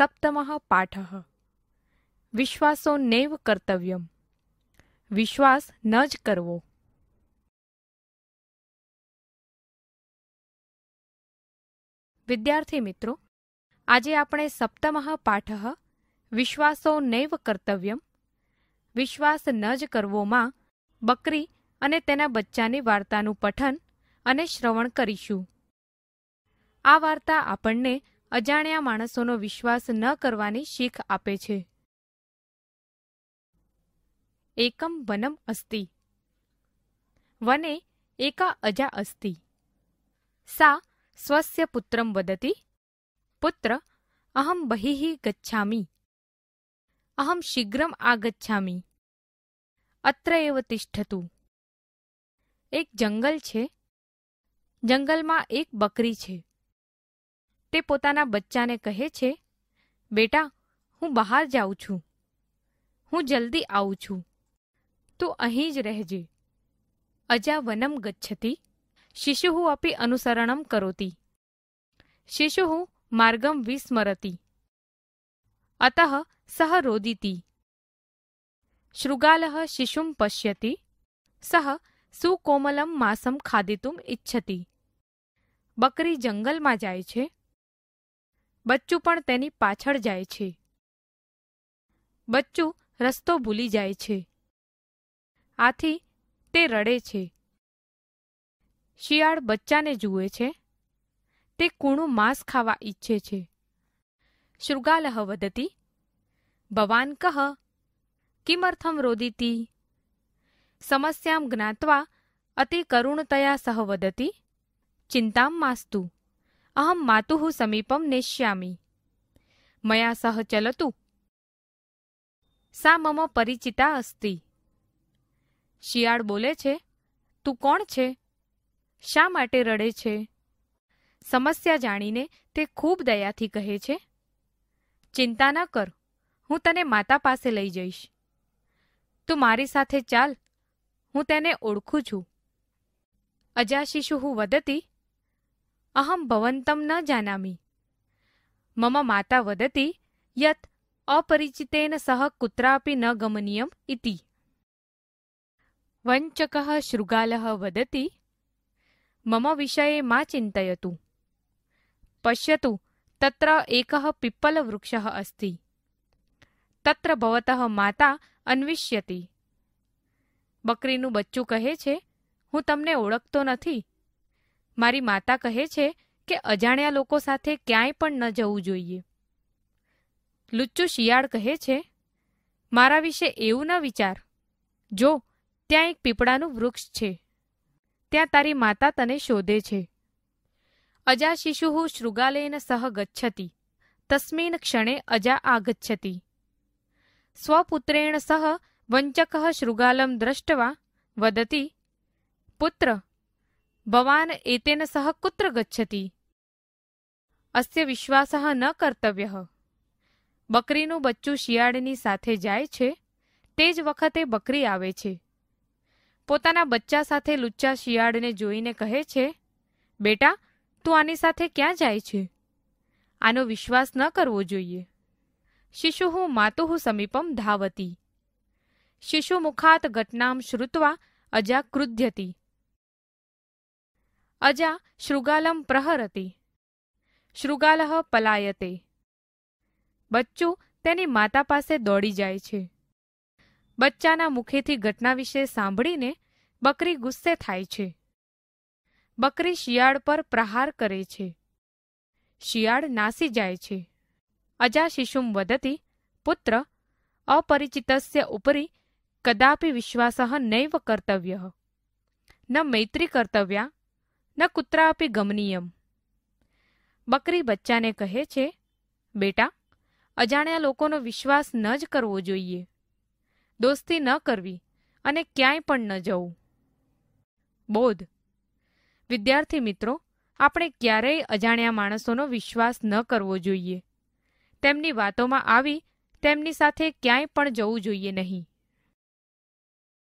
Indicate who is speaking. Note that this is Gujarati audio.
Speaker 1: સપ્તમ પાઠઃ વિશ્વાસો નૈવ કર્તવ્યમ વિશ્વાસ ન જ કરવો વિદ્યાર્થી મિત્રો આજે આપણે સપ્તમ પાઠઃ વિશ્વાસો નૈવ કર્તવ્યમ વિશ્વાસ ન જ કરવોમાં બકરી અને તેના બચ્ચાની વાર્તાનું પઠન અને શ્રવણ કરીશું આ વાર્તા આપણને અજાણ્યા માણસોનો વિશ્વાસ ન કરવાની શીખ આપે છે એકમ વનમ અસ્તિ વને એકા અજા અસ્તિ સા સ્વસ્ય પુત્રમ વદતી પુત્ર અહમ બહિ ગચ્છામિ અહમ શીઘ્રમ આગચ્છામિ અત્ર એવ તિષ્ઠતું એક જંગલ છે જંગલમાં એક બકરી છે તે પોતાના બચ્ચાને કહે છે બેટા હું બહાર જાઉં છું હું જલ્દી આવું છું તું અહીં જ રહેજે અજા વનમ ગચ્છતી શિશુઃ અપી અનુસરણમ કરોતી શિશુઃ માર્ગમ વિસ્મરતી અતઃ સહ રોદિતી શૃગાલઃ શિશુમ પશ્યતિ સહ સુકોમલમ માસમ ખાદિતુમ ઇચ્છતી બકરી જંગલમાં જાય છે બચ્ચું પણ તેની પાછળ જાય છે બચ્ચું રસ્તો ભૂલી જાય છે આથી તે રડે છે શિયાળ બચ્ચાને જુએ છે તે કૂણું માંસ ખાવા ઈચ્છે છે શૃગાલહ વદતી ભવાન કહ કિમર્થમ રોદિતી સમસ્યામ જ્ઞાત્વા અતિ કરુણતયા સહ વદતી ચિંતામ માસ્તુ અહમ માતુ સમીપમ નેષ્યામિ મયા સહ ચલતુ સા મમ પરિચિતા અસ્તિ શિયાળ બોલે છે તું કોણ છે શા માટે રડે છે સમસ્યા જાણીને તે ખૂબ દયાથી કહે છે ચિંતા ન કર હું તને માતા પાસે લઈ જઈશ તું મારી સાથે ચાલ હું તેને ઓળખું છું અજાશિશુ વદતી અહમ ભવંતમ ન જાનામિ મમ માતા વદતિ યત અપરિચિતેન સહ કુત્રાપી ન ગમનીયમ ઇતિ વંચક શૃગાલ વદતિ મમ વિષયે મા ચિંતયતુ પશ્યતુ તત્ર એક પીપ્પલવૃક્ષ અસ્તિ તત્ર ભવત માતા અન્વિષ્યતિ બકરીનું બચ્ચું કહે છે હું તમને ઓળખતો નથી મારી માતા કહે છે કે અજાણ્યા લોકો સાથે ક્યાંય પણ ન જવું જોઈએ લુચ્ચુ શિયાળ કહે છે મારા વિશે એવું ન વિચાર જો ત્યાં એક પીપળાનું વૃક્ષ છે ત્યાં તારી માતા તને શોધે છે અજા શિશુ શૃગાલેન સહ ગચ્છતી તસ્મિન ક્ષણે અજા આગચ્છતી સ્વપુત્રેણ સહ વંચક શૃગાલમ દ્રષ્ટવા વદતી પુત્ર ભવાન એતેન સહ કુત્ર ગચ્છતિ અસ્ય વિશ્વાસઃ ન કર્તવ્ય બકરીનું બચ્ચું શિયાળની સાથે જાય છે તે જ વખતે બકરી આવે છે પોતાના બચ્ચા સાથે લુચ્ચા શિયાળને જોઈને કહે છે બેટા તું આની સાથે ક્યાં જાય છે આનો વિશ્વાસ ન કરવો જોઈએ શિશુઃ માતુઃ સમીપમ ધાવતી શિશુમુખાત ઘટનામ શ્રુત્વા અજા ક્રુધ્યતી અજા શૃગાલમ પ્રહરતી શૃગાલહ પલાયતે બચ્ચું તેની માતા પાસે દોડી જાય છે બચ્ચાના મુખેથી ઘટના વિશે સાંભળીને બકરી ગુસ્સે થાય છે બકરી શિયાળ પર પ્રહાર કરે છે શિયાળ નાસી જાય છે અજા શિશુમ વદતી પુત્ર અપરિચિતસ્ય ઉપરી કદાપી વિશ્વાસ નૈવ કર્તવ્ય ન મૈત્રી કર્તવ્યા ન કુત્રાપી ગમનીયમ બકરી બચ્ચાને કહે છે બેટા અજાણ્યા લોકોનો વિશ્વાસ ન જ કરવો જોઈએ દોસ્તી ન કરવી અને ક્યાંય પણ ન જવું બોધ વિદ્યાર્થી મિત્રો આપણે ક્યારેય અજાણ્યા માણસોનો વિશ્વાસ ન કરવો જોઈએ તેમની વાતોમાં આવી તેમની સાથે ક્યાંય પણ જવું જોઈએ નહીં